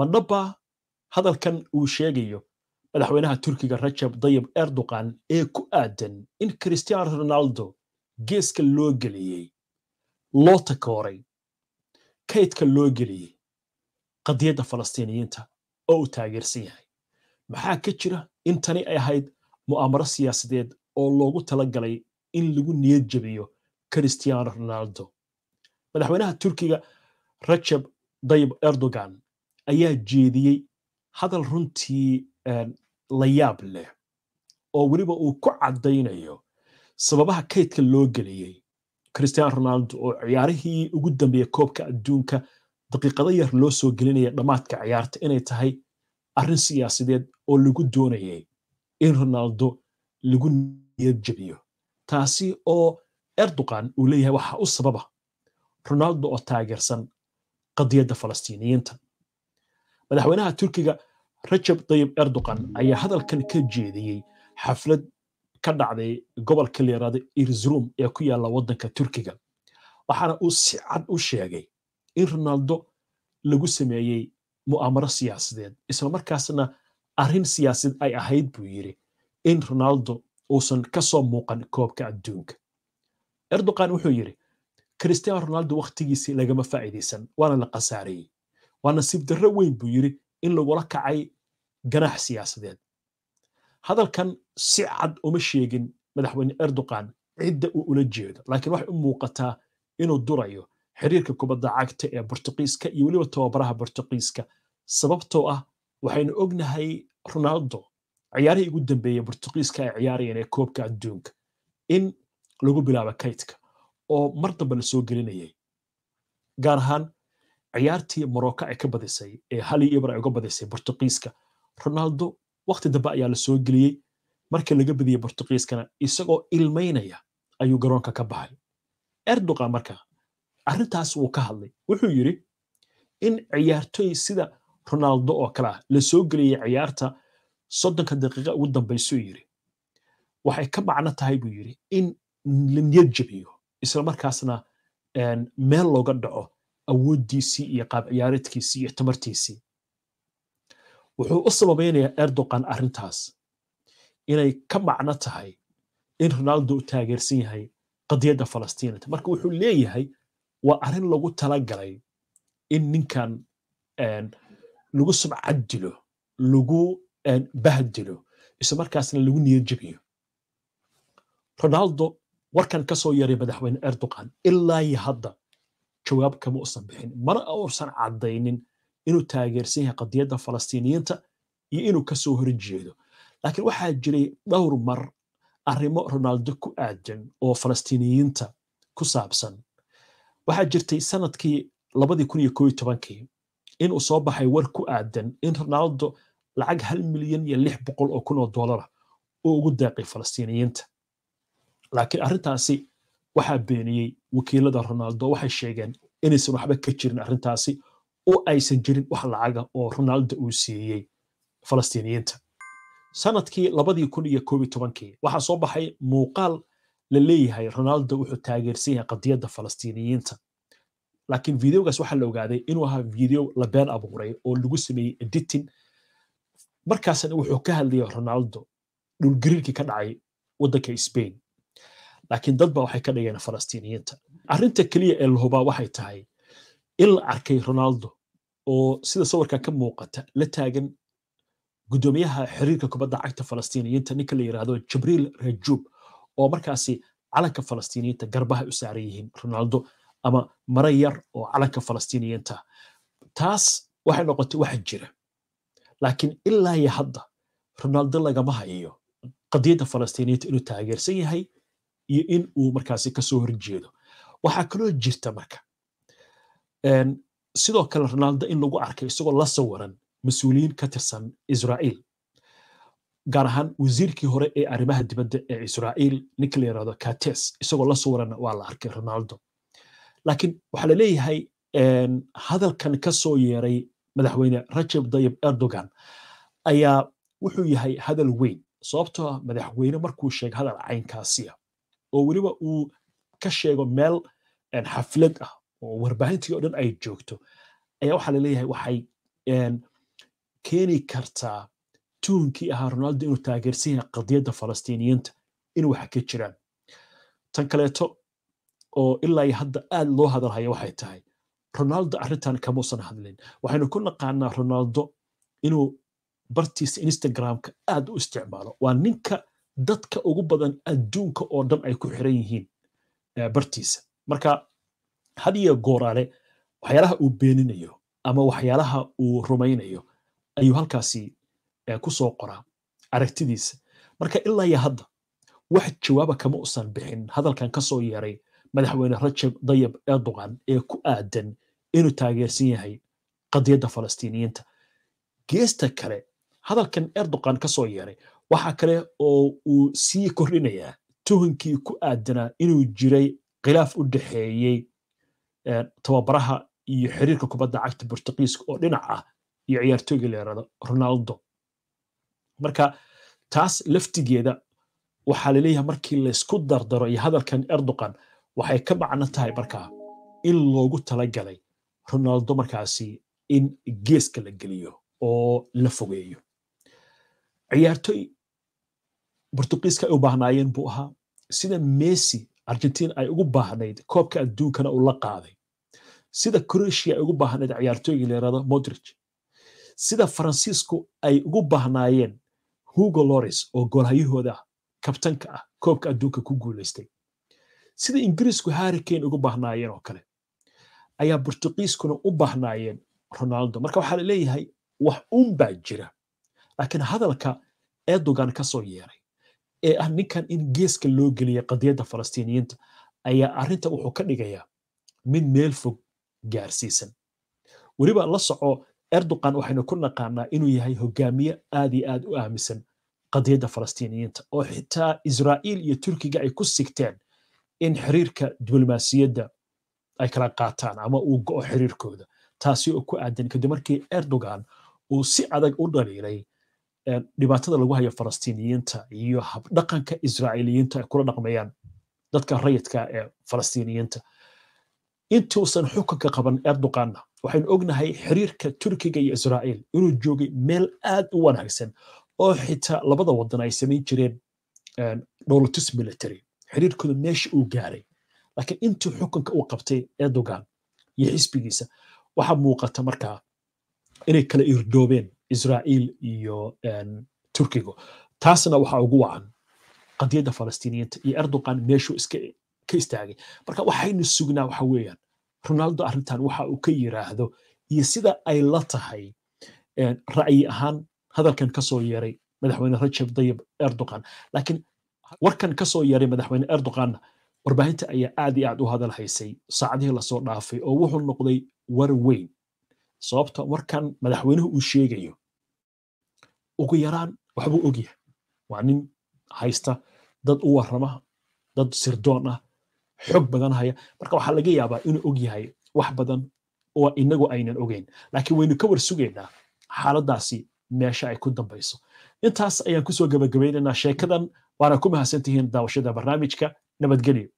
madhaba hadalkan uu sheegayo madaxweynaha turkiga rajab dayib erdogan ee ku aadan in christiano ronaldo geeska loo geliyey loo takooray kaydka loo geliyey qadiyadda falastiiniyiinta oo uu taageersan yahay maxaa ka jira in tani ay ahayd mu'aamaro siyaasadeed oo loogu talagalay in lagu niyad jebiyo christiano ronaldo madaxweynaha turkiga rajab dayib erdogan ayaa jeediyey hadal runtii eh, la yaab leh oo weliba uu ku caddaynayo sababaha kaydka loo geliyey christian ronaldo oo ciyaarihii ugu dambeeyey koobka adduunka daqiiqado yar loo soo gelinaya dhammaadka ciyaarta inay tahay arrin siyaasadeed oo lagu doonayay in ronaldo lagu niyad jebiyo taasi oo erdogan uu leeyahay waxaa u sababa ronaldo oo taageersan qadiyadda falastiiniyiinta madaxweynaha turkiga rajab dayib erdogan ayaa hadalkan ka jeediyey xaflad ka dhacday gobolka la yaraada irzrum ee ku yaalla waddanka turkiga waxaana uu si cad u sheegay in ronaldo lagu sameeyey mu'aamaro siyaasadeed islamarkaasna markaasna arrin siyaasadeed ay ahayd buu yidhi in ronaldo uusan ka soo muuqan koobka adduunka erdogan wuxuu yidhi christian ronaldo wakhtigiisii lagama faa'iidaysan waana la khasaariyey waa nasiib darro weyn buu yidhi in lagula kacay ganax siyaasadeed hadalkan si cad uma sheegin madaxweyne erdogan cidda uu ula jeedo laakiin waxay u muuqataa inuu durayo xiriirka kubadda cagta ee bortuqiiska iyo weliba tababaraha bortuqiiska sababtoo ah waxaynu ognahay ronaldo ciyaarihii ugu dambeeyey bortuqiiska ay ciyaarayeen ee koobka adduunka in lagu bilaabo kaydka oo mar damba la soo gelinayay gaar ahaan ciyaartii morocco ay ka badisay ee hal iyo ebar ay uga badisay Portugiiska Ronaldo waqti dambe ayaa la soo geliyey marka laga badiyey Portugiiskana isagoo ilmaynaya ayuu garoonka ka baxay Erdogan marka arrintaas wuu ka hadlay wuxuu yiri in ciyaartoy sida Ronaldo oo kale ah la lasoo geliyay ciyaarta soddonka daqiiqa ugu dambaysuu yiri waxay ka macno tahay buu yiri in la niyad jabiyo isla markaasna meel looga dhaco awooddiisii e iyo qaab ciyaareedkiisii e iyo tamartiisii wuxuu u sababaynayaa erdogan arintaas inay ka macno tahay in ronaldo u taageersan yahay qadiyadda falastiinita marka wuxuu leeyahay waa arrin lagu talagalay in ninkan lagu sumcad dilo lagu bahdilo dilo isla markaasna lagu niyad jebiyo ronaldo warkan ka soo yaray madaxweyne erdogan ilaa iyo hadda jawaab kama usan bixin mana usan caddaynin inuu taageersan yahay qadiyadda falastiiniyiinta iyo inuu kasoo horjeedo laakiin waxaa jiray dhowr mar arrimo ronaldo ku aadan oo falastiiniyiinta ku saabsan waxaa jirtay sanadkii labadii kun iyo kooyo tobankii inuu soo baxay war ku aadan in ronaldo lacag hal milyan iyo lix boqol oo kun oo doolara uu ugu deeqay falastiiniyiinta laakiin arrintaasi waxaa beeniyey wakiilada ronaldo waxay sheegeen inaysan waxba ka jirin arintaasi oo aysan jirin wax lacaga oo ronaldo uu siiyey falastiiniyiinta sanadkii labadii kun iyo koob iyo tobankii waxaa soo baxay muuqaal la leeyahay ronaldo wuxuu taageersan yahay qadiyadda falastiiniyiinta laakiin videogaas waxaa la ogaaday inuu ahaa video la been abuuray oo lagu sameeyey editing markaasna wuxuu ka hadlayay ronaldo dhulgariirkii ka dhacay waddanka spain laakiin dadba waxay ka dhigeen falastiiniyiinta arrinta keliya ee la hubaa waxay tahay in la arkay ronaldo oo sida sawirkan ka muuqata la taagan guddoomiyaha xiriirka kubadda cagta falastiiniyiinta ninka la yidhaahdo jibriil rajuub oo markaasi calanka falastiiniyiinta garbaha u saaran yihiin ronaldo ama mara yar oo calanka falastiiniyiinta taas waxay noqotay waxa jira laakiin ilaa iyo hadda ronaldo lagama hayo qadiyadda falastiiniyiinta inuu taageersan yahay iyo in uu markaasi kasoo horjeedo waxaa kaloo jirta marka sidoo kale ronaldo in lagu arkay isagoo la sawiran mas-uuliyiin ka tirsan israa'iil gaar ahaan wasiirkii hore ee arrimaha dibadda ee israa'iil ninka la yidhahdo kates isagoo la sawiran waa la arkay ronaldo laakiin waxaa la hadalkan ka yeeray madaxweyne rajab dayib erdogan ayaa wuxuu yahay hadal weyn sababtoo ah madaxweyne markuu sheegay hadal caynkaasiya ah oo weliba uu ka sheego meel xaflad ah oo warbaahintii o dhan ay joogto ayaa waxaa laleeyahay waxay keeni kartaa tuunkii ahaa ronaldo inuu taageersan yahay qadiyadda falastiiniyiinta inuu wax ka jiraan tan kaleeto oo ilaa iyo hadda aad loo hadalhaya waxay tahay ronaldo arrintan kamuusan hadlin waxaynu ku naqaanaa ronaldo inuu bartiisa instagramka aad u isticmaalo waa ninka dadka ugu badan adduunka oo dhan ay ku xiran yihiin bartiisa marka hadiyo gooraale waxyaalaha uu beeninayo ama waxyaalaha uu rumaynayo ayuu halkaasi ku soo qoraa aragtidiisa marka ilaa iyo hadda wax jawaaba kama usan bixin hadalkan ka soo yeeray madaxweyne rajab dayab erdogan ee ku aadan inuu taageersan yahay qadiyadda falastiiniyiinta geesta kale hadalkan erdogan ka soo yeeray waxa kale oo uu sii kordhinayaa tuhunkii ku aadanaa inuu jiray khilaaf u dhexeeyey eh, tababaraha iyo xiriirka kubadda cagta bortuqiiska oo dhinac ah iyo ciyaartooygii leerada ronaldo marka taas laftigeeda waxaa laleeyahay markii laysku dardaro iyo hadalkan erdogan waxay ka macno tahay markaa in loogu talagalay ronaldo markaasi in geeska la geliyo oo la fogeeyo ciyaartooy bortuqiiska ay u baahnaayeen buu ahaa sida messi argentina ay ugu baahnayd koobka adduunkana uu la qaaday sida croatia ay ugu baahnayd ciyaartooyga layirahdo modrich sida faransiisku ay ugu baahnaayeen hugo loris oo goolhayahooda kabtanka ah koobka adduunka ku guuleystay sida ingiriisku harrikane ugu baahnaayeen oo kale ayaa bortuqiiskuna u baahnaayeen ronaldo marka waxaa la leeyahay wax un baa jira laakiin hadalka erdogan ka soo yeeray ee ah ninkan in geeska loo geliya qadiyadda falastiiniyiinta ayaa arrinta wuxuu ka dhigayaa mid meel fog gaarsiisan weliba la soco erdogan waxaynu ku naqaanaa inuu yahay hogaamiye aad iyo aad u aaminsan qadiyadda falastiiniyiinta oo xitaa israa'iil iyo turkiga ay ku sigteen in xiriirka diblomaasiyadda ay kala qaataan ama uu go-o xiriirkooda taasi oo ku aadan kadib markii erdogan uu si adag u dhaliilay dhibaatada lagu hayo falastiiniyiinta iyo habdhaqanka israa'iiliyiinta ay kula dhaqmayaan dadka rayidka ee falastiiniyiinta intuusan xukunka qaban erdoqanna waxaynu ognahay xiriirka turkiga iyo israa'iil inuu joogay meel aad u wanaagsan oo xitaa labada wadan ay samayn jireen dowlatus military xiriirkooda meesha uu gaaray laakiin intuu xukunka u qabtay erdogan iyo xisbigiisa waxaa muuqata markaa inay kala irdoobeen israa'iil iyo turkigu taasna waxa ugu wacan qadiyadda falastiiniyiinta iyo erdogan meeshuu ka istaagay marka waxaynu sugnaa waxa weeyaan ronaldo arrintan waxa uu ka yiraahdo iyo sida ay la tahay ra'yi ahaan hadalkan kasoo soo yeeray madaxweyne rajab dayib erdogan laakiin warkan kasoo soo yeeray madaxweyne erdoganna warbaahinta ayaa aad iyo aad u hadalhaysay haysay saacadihii lasoo dhaafay oo wuxuu noqday war weyn sababto warkan madaxweynuhu uu sheegayo ugu yaraan waxbuu ogyahay waa nin haysta dad u warama dad sirdoon ah xog badan haya marka waxaa laga yaabaa inuu ogyahay wax badan oo inagu aynan ogeyn laakiin waynu ka war sugaynaa xaaladaasi meesha ay ku dambayso intaas ayaan kusoo gabagabaynaynaa sheekadan waana ku mahadsantihiin daawashada barnaamijka nabadgelyo